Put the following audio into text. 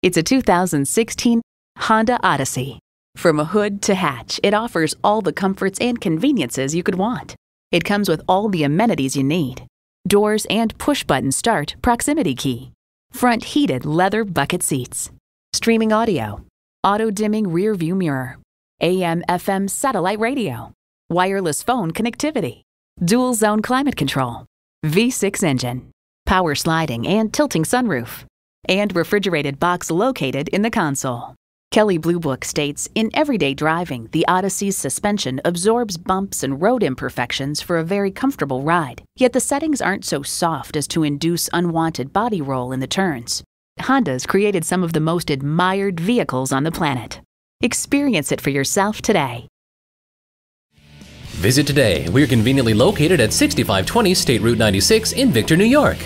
It's a 2016 Honda Odyssey. From a hood to hatch, it offers all the comforts and conveniences you could want. It comes with all the amenities you need. Doors and push-button start proximity key. Front heated leather bucket seats. Streaming audio. Auto-dimming rear view mirror. AM-FM satellite radio. Wireless phone connectivity. Dual zone climate control. V6 engine. Power sliding and tilting sunroof and refrigerated box located in the console. Kelly Blue Book states In everyday driving, the Odyssey's suspension absorbs bumps and road imperfections for a very comfortable ride, yet the settings aren't so soft as to induce unwanted body roll in the turns. Honda's created some of the most admired vehicles on the planet. Experience it for yourself today. Visit today. We're conveniently located at 6520 State Route 96 in Victor, New York.